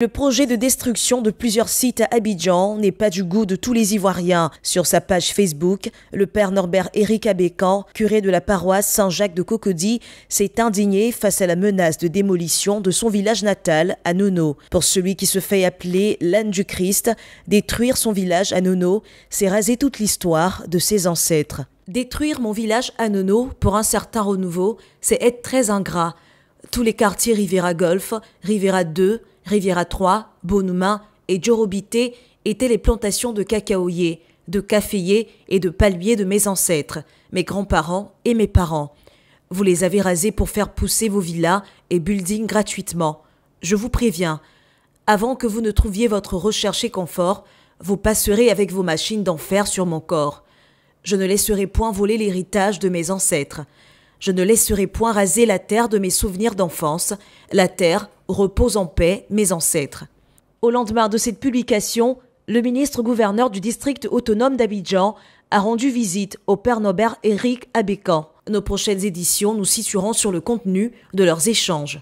Le projet de destruction de plusieurs sites à Abidjan n'est pas du goût de tous les Ivoiriens. Sur sa page Facebook, le père Norbert Éric Abécan, curé de la paroisse Saint-Jacques de Cocody, s'est indigné face à la menace de démolition de son village natal à Nono. Pour celui qui se fait appeler l'âne du Christ, détruire son village à Nono, c'est raser toute l'histoire de ses ancêtres. Détruire mon village à Nono pour un certain renouveau, c'est être très ingrat. Tous les quartiers Rivera Golf, Rivera 2, Riviera 3, Bonuma et Djorobité étaient les plantations de cacaoyers, de caféiers et de palmiers de mes ancêtres, mes grands-parents et mes parents. Vous les avez rasés pour faire pousser vos villas et buildings gratuitement. Je vous préviens, avant que vous ne trouviez votre recherche et confort, vous passerez avec vos machines d'enfer sur mon corps. Je ne laisserai point voler l'héritage de mes ancêtres. Je ne laisserai point raser la terre de mes souvenirs d'enfance, la terre Repose en paix, mes ancêtres. Au lendemain de cette publication, le ministre-gouverneur du district autonome d'Abidjan a rendu visite au père Nobert Éric Abécan. Nos prochaines éditions nous situeront sur le contenu de leurs échanges.